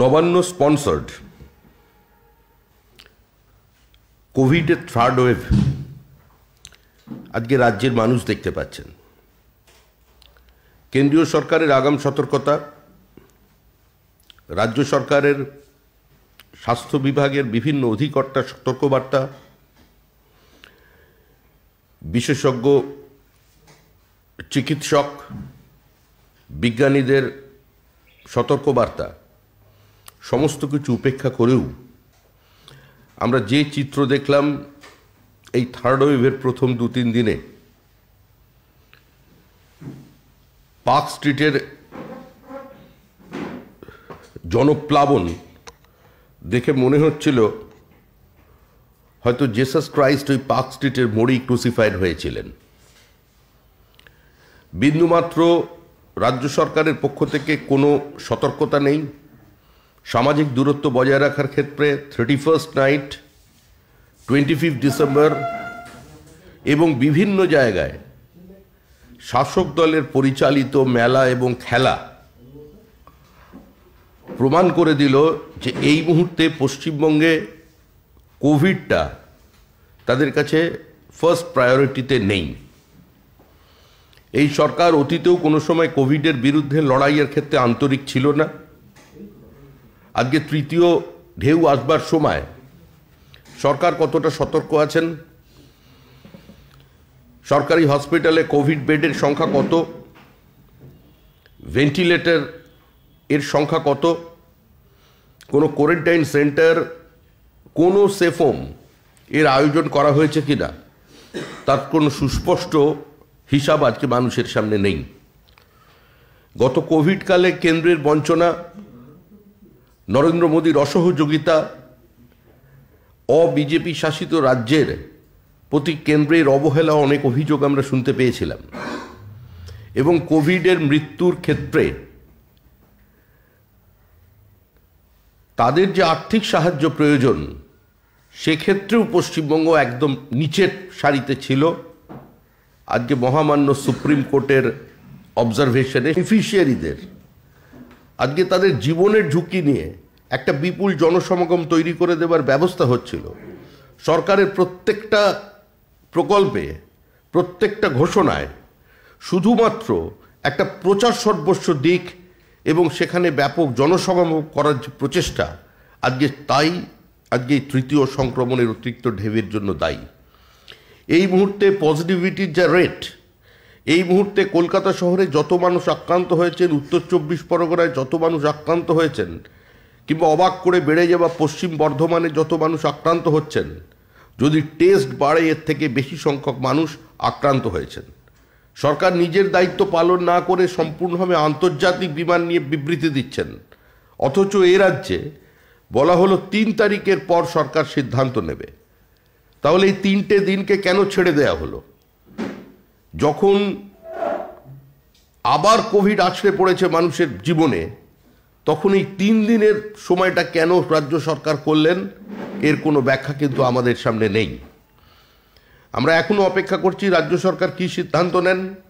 Nabanna sponsored কোভিডের third wave আজকে রাজ্যের মানুষ দেখতে পাচ্ছেন কেন্দ্রীয় সরকারের আগাম সতর্কতা রাজ্য সরকারের স্বাস্থ্য বিভাগের বিভিন্ন অধিকর্তার সতর্কবার্তা বিশেষজ্ঞ চিকিৎসক বিজ্ঞানীদের সতর্কবার্তা সমস্ত কিছু উপেক্ষা করেও আমরা যে চিত্র দেখলাম এই থার্ড ওয়েভের প্রথম দু তিন দিনে পার্ক স্ট্রিটের জনপ্লাবন দেখে মনে হচ্ছিল হয়তো জেসাস ক্রাইস্ট ওই পার্ক স্ট্রিটের মোড়েই ক্রুসিফাইড হয়েছিলেন বিন্দুমাত্র রাজ্য সরকারের পক্ষ থেকে কোনো সতর্কতা নেই সামাজিক দূরত্ব বজায় রাখার ক্ষেত্রে thirty first night twenty fifth December এবং বিভিন্ন জায়গায় শাসক দলের পরিচালিত মেলা এবং খেলা প্রমাণ করে দিল যে এই মুহূর্তে পশ্চিমবঙ্গে কোভিডটা তাদের কাছে ফার্স্ট প্রায়োরিটিতে নেই এই সরকার অতীতেও কোনো সময় কোভিডের বিরুদ্ধে লড়াইয়ের ক্ষেত্রে আন্তরিক ছিল না আজকে তৃতীয় ঢেউ আসবার সময় সরকার কতটা সতর্ক আছেন সরকারি হসপিটালে কোভিড বেডের সংখ্যা কত ভেন্টিলেটর এর সংখ্যা কত কোনো কোয়ারেন্টাইন সেন্টার কোনো সেফোম এর আয়োজন করা হয়েছে কি না তার কোনো সুস্পষ্ট হিসাব আজকে মানুষের সামনে নেই গত কোভিডকালে কেন্দ্রের বঞ্চনা নরেন্দ্র মোদীর অসহযোগিতা অবিজেপি শাসিত রাজ্যের প্রতি কেন্দ্রের অবহেলা অনেক অভিযোগ আমরা শুনতে পেয়েছিলাম এবং কোভিডের মৃত্যুর ক্ষেত্রে তাদের যে আর্থিক সাহায্য প্রয়োজন সেক্ষেত্রেও পশ্চিমবঙ্গ একদম নিচের সারিতে ছিল আজকে মহামান্য সুপ্রিম কোর্টের অবজারভেশনে বেনিফিশিয়ারিদের আজকে তাদের জীবনের ঝুঁকি নিয়ে একটা বিপুল জনসমাগম তৈরি করে দেবার ব্যবস্থা হচ্ছিল সরকারের প্রত্যেকটা প্রকল্পে প্রত্যেকটা ঘোষণায় শুধুমাত্র একটা প্রচার সর্বস্ব দিক এবং সেখানে ব্যাপক জনসমাগম করার যে প্রচেষ্টা আজকে তাই আজকে এই তৃতীয় সংক্রমণের অতিরিক্ত ঢেবের জন্য দায়ী এই মুহূর্তে পজিটিভিটির যা রেট এই মুহূর্তে কলকাতা শহরে যত মানুষ আক্রান্ত হয়েছেন উত্তর চব্বিশ পরগনায় যত মানুষ আক্রান্ত হয়েছেন কিংবা অবাক করে বেড়ে যাওয়া পশ্চিম বর্ধমানে যত মানুষ আক্রান্ত হচ্ছেন যদি টেস্ট বাড়ে এর থেকে বেশি সংখ্যক মানুষ আক্রান্ত হয়েছেন সরকার নিজের দায়িত্ব পালন না করে সম্পূর্ণভাবে আন্তর্জাতিক বিমান নিয়ে বিবৃতি দিচ্ছেন অথচ এ রাজ্যে বলা হলো তিন তারিখের পর সরকার সিদ্ধান্ত নেবে তাহলে এই তিনটে দিনকে কেন ছেড়ে দেয়া হলো যখন আবার কোভিড আছড়ে পড়েছে মানুষের জীবনে তখন এই তিন দিনের সময়টা কেন রাজ্য সরকার করলেন এর কোনো ব্যাখ্যা কিন্তু আমাদের সামনে নেই আমরা এখনও অপেক্ষা করছি রাজ্য সরকার কী সিদ্ধান্ত নেন